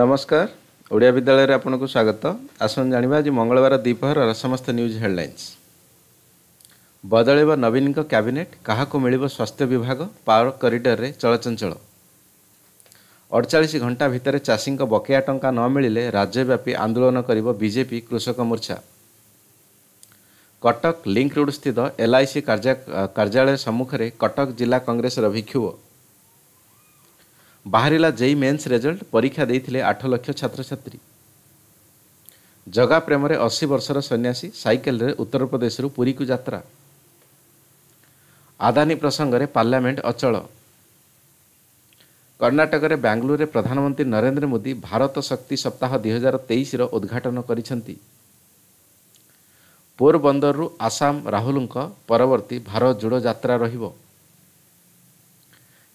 ନମସ୍କାର ଓଡ଼ିଆ ବିଦ୍ୟାଳୟରେ ଆପଣଙ୍କୁ ସ୍ୱାଗତ ଆସନ୍ତୁ ଜାଣିବା ଆଜି ମଙ୍ଗଳବାର ଦ୍ୱିପହରର ସମସ୍ତ ନ୍ୟୁଜ୍ ହେଡ଼ଲାଇନ୍ସ ବଦଳିବ ନବୀନଙ୍କ କ୍ୟାବିନେଟ୍ କାହାକୁ ମିଳିବ ସ୍ୱାସ୍ଥ୍ୟ ବିଭାଗ ପାୱାର କରିଡ଼ରରେ ଚଳଚଞ୍ଚଳ ଅଡ଼ଚାଳିଶ ଘଣ୍ଟା ଭିତରେ ଚାଷୀଙ୍କ ବକେୟା ଟଙ୍କା ନ ମିଳିଲେ ରାଜ୍ୟବ୍ୟାପୀ ଆନ୍ଦୋଳନ କରିବ ବିଜେପି କୃଷକ ମୋର୍ଚ୍ଚା କଟକ ଲିଙ୍କ ରୋଡ଼ ସ୍ଥିତ ଏଲ୍ଆଇସି କାର୍ଯ୍ୟାଳୟ ସମ୍ମୁଖରେ କଟକ ଜିଲ୍ଲା କଂଗ୍ରେସର ବିକ୍ଷୋଭ ବାହାରିଲା ଜେଇ ମେନ୍ସ ରେଜଲ୍ଟ ପରୀକ୍ଷା ଦେଇଥିଲେ ଆଠ ଲକ୍ଷ ଛାତ୍ରଛାତ୍ରୀ ଜଗା ପ୍ରେମରେ ଅଶୀ ବର୍ଷର ସନ୍ନ୍ୟାସୀ ସାଇକେଲରେ ଉତ୍ତରପ୍ରଦେଶରୁ ପୁରୀକୁ ଯାତ୍ରା ଆଦାନୀ ପ୍ରସଙ୍ଗରେ ପାର୍ଲାମେଣ୍ଟ ଅଚଳ କର୍ଣ୍ଣାଟକରେ ବାଙ୍ଗାଲୁରୁରେ ପ୍ରଧାନମନ୍ତ୍ରୀ ନରେନ୍ଦ୍ର ମୋଦି ଭାରତ ଶକ୍ତି ସପ୍ତାହ ଦୁଇ ହଜାର ତେଇଶର ଉଦ୍ଘାଟନ କରିଛନ୍ତି ପୋରବନ୍ଦରରୁ ଆସାମ ରାହୁଲଙ୍କ ପରବର୍ତ୍ତୀ ଭାରତ ଯୋଡ଼ ଯାତ୍ରା ରହିବ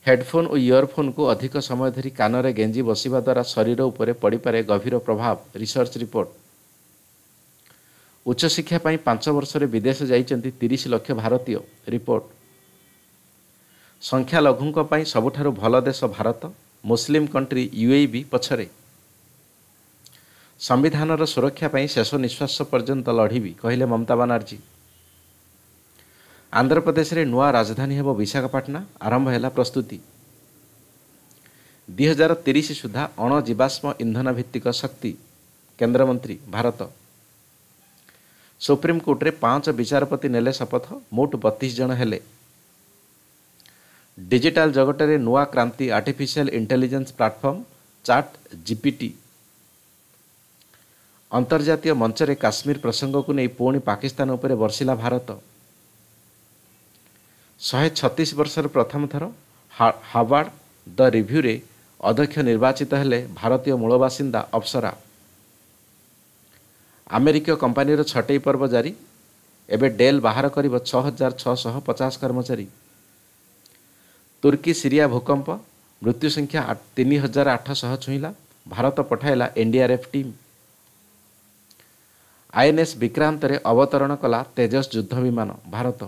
ହେଡ଼ଫୋନ୍ ଓ ଇୟରଫୋନ୍କୁ ଅଧିକ ସମୟ ଧରି କାନରେ ଗେଞ୍ଜି ବସିବା ଦ୍ୱାରା ଶରୀର ଉପରେ ପଡ଼ିପାରେ ଗଭୀର ପ୍ରଭାବ ରିସର୍ଚ୍ଚ ରିପୋର୍ଟ ଉଚ୍ଚଶିକ୍ଷା ପାଇଁ ପାଞ୍ଚ ବର୍ଷରେ ବିଦେଶ ଯାଇଛନ୍ତି ତିରିଶ ଲକ୍ଷ ଭାରତୀୟ ରିପୋର୍ଟ ସଂଖ୍ୟାଲଘୁଙ୍କ ପାଇଁ ସବୁଠାରୁ ଭଲ ଦେଶ ଭାରତ ମୁସଲିମ୍ କଣ୍ଟ୍ରି ବି ପଛରେ ସମ୍ବିଧାନର ସୁରକ୍ଷା ପାଇଁ ଶେଷ ନିଶ୍ୱାସ ପର୍ଯ୍ୟନ୍ତ ଲଢ଼ିବି କହିଲେ ମମତା ବାନାର୍ଜୀ ଆନ୍ଧ୍ରପ୍ରଦେଶରେ ନୂଆ ରାଜଧାନୀ ହେବ ବିଶାଖାପାଟଣା ଆରମ୍ଭ ହେଲା ପ୍ରସ୍ତୁତି ଦୁଇ ହଜାର ତିରିଶ ସୁଦ୍ଧା ଅଣଜୀବାଶ୍ମ ଇନ୍ଧନ ଭିତ୍ତିକ ଶକ୍ତି କେନ୍ଦ୍ରମନ୍ତ୍ରୀ ଭାରତ ସୁପ୍ରିମକୋର୍ଟରେ ପାଞ୍ଚ ବିଚାରପତି ନେଲେ ଶପଥ ମୋଟ ବତିଶ ଜଣ ହେଲେ ଡିଜିଟାଲ ଜଗତରେ ନୂଆ କ୍ରାନ୍ତି artificial intelligence platform chat GPT ଅନ୍ତର୍ଜାତୀୟ ମଞ୍ଚରେ କାଶ୍ମୀର ପ୍ରସଙ୍ଗକୁ ନେଇ ପୁଣି ପାକିସ୍ତାନ ଉପରେ ବର୍ଷିଲା ଭାରତ ଶହେ ଛତିଶ ବର୍ଷର ପ୍ରଥମ ଥର ହାବାର୍ଡ଼ ଦ ରିଭ୍ୟୁରେ ଅଧ୍ୟକ୍ଷ ନିର୍ବାଚିତ ହେଲେ ଭାରତୀୟ ମୂଳ ବାସିନ୍ଦା ଅପ୍ସରା ଆମେରିକୀୟ କମ୍ପାନୀର ଛଟେଇ ପର୍ବ ଜାରି ଏବେ ଡେଲ୍ ବାହାର କରିବ ଛଅ ହଜାର ଛଅଶହ ପଚାଶ କର୍ମଚାରୀ ତୁର୍କୀ ସିରିଆ ଭୂକମ୍ପ ମୃତ୍ୟୁ ସଂଖ୍ୟା ତିନି ହଜାର ଆଠଶହ ଛୁଇଁଲା ଭାରତ ପଠାଇଲା ଏନ୍ଡିଆର୍ଏଫ୍ ଟିମ୍ ଆଇଏନ୍ଏସ୍ ବିକ୍ରାନ୍ତରେ ଅବତରଣ କଲା ତେଜସ୍ ଯୁଦ୍ଧ ବିମାନ ଭାରତ